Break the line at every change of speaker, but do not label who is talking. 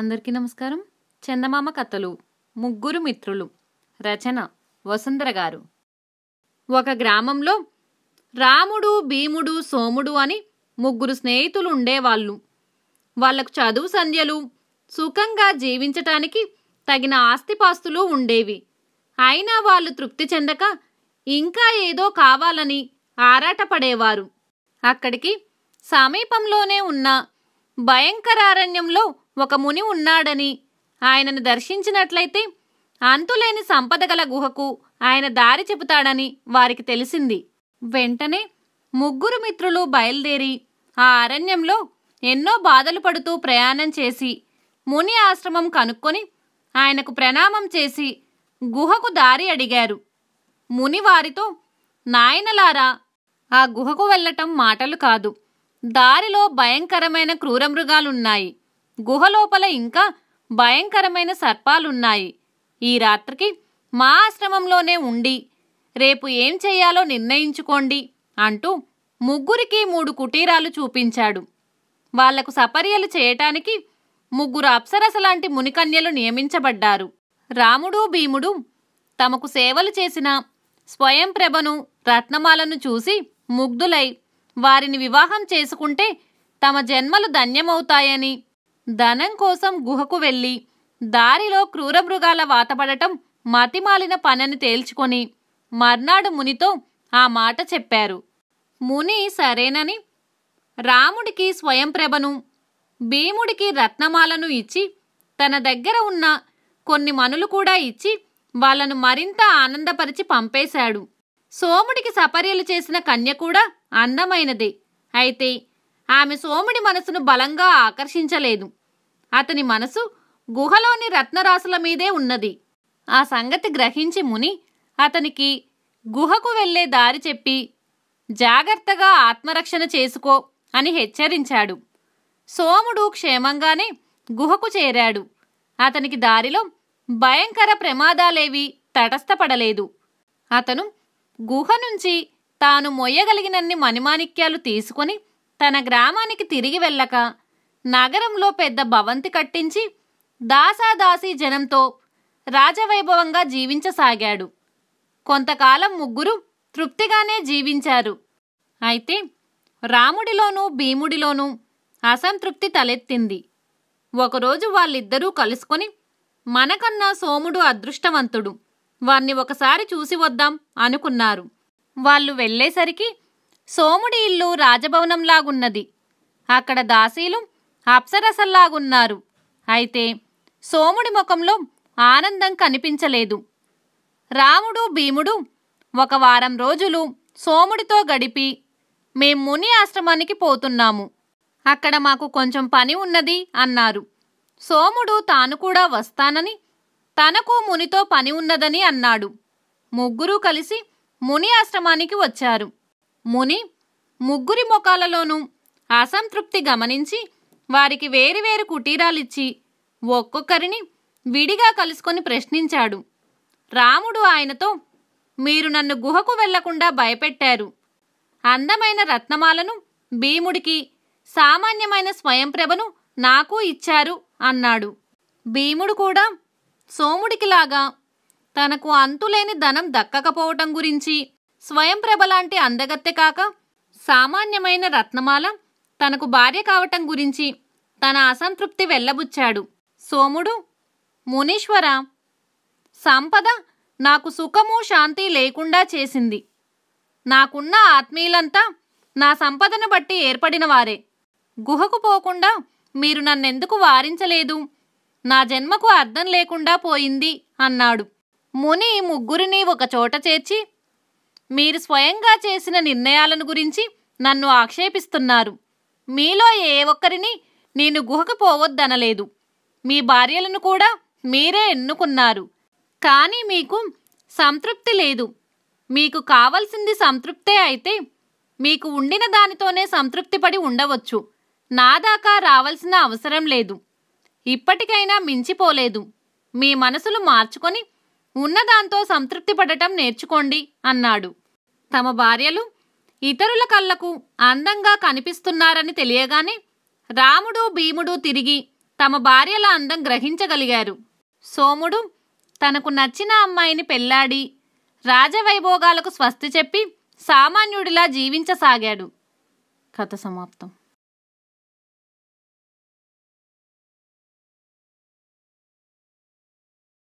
అందరికీ నమస్కారం చందమామ కథలు ముగ్గురు మిత్రులు రచన వసుంధర గారు ఒక గ్రామంలో రాముడు భీముడు సోముడు అని ముగ్గురు స్నేహితులు ఉండేవాళ్ళు వాళ్లకు చదువు సంధ్యలు సుఖంగా జీవించటానికి తగిన ఆస్తిపాస్తులు ఉండేవి అయినా వాళ్ళు తృప్తి చెందక ఇంకా ఏదో కావాలని ఆరాటపడేవారు అక్కడికి సమీపంలోనే ఉన్న భయంకరారణ్యంలో ఒక ముని ఉన్నాడని ఆయనను దర్శించినట్లయితే అంతులేని సంపదగల గుహకు ఆయన దారి చెబుతాడని వారికి తెలిసింది వెంటనే ముగ్గురు మిత్రులు బయలుదేరి ఆ అరణ్యంలో ఎన్నో బాధలు పడుతూ ప్రయాణం చేసి ముని ఆశ్రమం కనుక్కొని ఆయనకు ప్రణామం చేసి గుహకు దారి అడిగారు ముని వారితో నాయనలారా ఆ గుహకు వెళ్ళటం మాటలు కాదు దారిలో భయంకరమైన క్రూరమృగాలున్నాయి గుహలోపల ఇంకా భయంకరమైన సర్పాలున్నాయి ఈ రాత్రికి మా ఆశ్రమంలోనే ఉండి రేపు ఏం చేయాలో నిర్ణయించుకోండి అంటూ ముగ్గురికి మూడు కుటీరాలు చూపించాడు వాళ్లకు సపర్యలు చేయటానికి ముగ్గురు అప్సరస లాంటి మునికన్యలు నియమించబడ్డారు రాముడు భీముడు తమకు సేవలు చేసిన స్వయంప్రభను రత్నమాలను చూసి ముగ్ధులై వారిని వివాహం చేసుకుంటే తమ జన్మలు ధన్యమవుతాయని ధనం కోసం గుహకు వెళ్ళి దారిలో క్రూరమృగాల వాతపడటం మతిమాలిన పనని తేల్చుకొని మర్నాడు మునితో ఆ మాట చెప్పారు ముని సరేనని రాముడికి స్వయంప్రభను భీముడికి రత్నమాలను ఇచ్చి తన దగ్గర ఉన్న కొన్ని మనులు కూడా ఇచ్చి వాళ్ళను మరింత ఆనందపరిచి పంపేశాడు సోముడికి సపర్యలు చేసిన కన్య కూడా అందమైనదే అయితే ఆమె సోముడి మనసును బలంగా ఆకర్షించలేదు అతని మనసు గుహలోని రత్నరాశుల మీదే ఉన్నది ఆ సంగతి గ్రహించి ముని అతనికి గుహకు వెళ్లే దారి చెప్పి జాగ్రత్తగా ఆత్మరక్షణ చేసుకో అని హెచ్చరించాడు సోముడు క్షేమంగానే గుహకు చేరాడు అతనికి దారిలో భయంకర ప్రమాదాలేవి తటస్థపడలేదు అతను గుహ నుంచి తాను మొయ్యగలిగినన్ని మణిమాణిక్యాలు తీసుకొని తన గ్రామానికి తిరిగి వెళ్ళక నగరంలో పెద్ద భవంతి కట్టించి దాసాదాసి జనంతో రాజవైభవంగా జీవించసాగాడు కొంతకాలం ముగ్గురు తృప్తిగానే జీవించారు అయితే రాముడిలోనూ భీముడిలోనూ అసంతృప్తి తలెత్తింది ఒకరోజు వాళ్ళిద్దరూ కలుసుకొని మనకన్నా సోముడు అదృష్టవంతుడు వారిని ఒకసారి చూసి వద్దాం అనుకున్నారు వాళ్ళు వెళ్ళేసరికి సోముడి ఇల్లు రాజభవనంలాగున్నది అక్కడ దాసీలు అప్సరసల్లాగున్నారు అయితే సోముడి ముఖంలో ఆనందం కనిపించలేదు రాముడు భీముడు ఒక వారం రోజులు సోముడితో గడిపి మేం ముని ఆశ్రమానికి పోతున్నాము అక్కడ మాకు కొంచెం పని ఉన్నది అన్నారు సోముడు తాను కూడా వస్తానని తనకు మునితో పని ఉన్నదని అన్నాడు ముగ్గురూ కలిసి ముని ఆశ్రమానికి వచ్చారు ముని ముగ్గురి ముఖాలలోనూ అసంతృప్తి గమనించి వారికి వేరువేరు కుటీరాలిచ్చి ఒక్కొక్కరిని విడిగా కలుసుకొని ప్రశ్నించాడు రాముడు ఆయనతో మీరు నన్ను గుహకు వెళ్లకుండా భయపెట్టారు అందమైన రత్నమాలను భీముడికి సామాన్యమైన స్వయంప్రభను నాకు ఇచ్చారు అన్నాడు భీముడు కూడా సోముడికిలాగా తనకు అంతులేని ధనం దక్కకపోవటం గురించి స్వయంప్రభ లాంటి అందగత్తె కాక సామాన్యమైన రత్నమాల తనకు భార్య కావటం గురించి తన అసంతృప్తి వెళ్ళబుచ్చాడు సోముడు మునీశ్వర సంపద నాకు సుఖము శాంతి లేకుండా చేసింది నాకున్న ఆత్మీయులంతా నా సంపదను బట్టి ఏర్పడినవారే గుహకు పోకుండా మీరు నన్నెందుకు వారించలేదు నా జన్మకు అర్థం లేకుండా పోయింది అన్నాడు ముని ముగ్గురిని ఒకచోట చేర్చి మీరు స్వయంగా చేసిన నిర్ణయాలను గురించి నన్ను ఆక్షేపిస్తున్నారు మీలో ఏ ఒక్కరిని నేను గుహకు పోవద్దనలేదు మీ భార్యలను కూడా మీరే ఎన్నుకున్నారు కానీ మీకు సంతృప్తి లేదు మీకు కావలసింది సంతృప్తే అయితే మీకు ఉండిన దానితోనే సంతృప్తిపడి ఉండవచ్చు నాదాకా రావాల్సిన అవసరం లేదు ఇప్పటికైనా మించిపోలేదు మీ మనసులు మార్చుకొని ఉన్నదాంతో సంతృప్తి పడటం నేర్చుకోండి అన్నాడు తమ భార్యలు ఇతరుల కళ్ళకు అందంగా కనిపిస్తున్నారని తెలియగానే రాముడు భీముడు తిరిగి తమ భార్యల అందం గ్రహించగలిగారు సోముడు తనకు నచ్చిన అమ్మాయిని పెళ్లాడి రాజవైభోగాలకు స్వస్తి చెప్పి సామాన్యుడిలా జీవించసాగాడు కథ సమాప్తం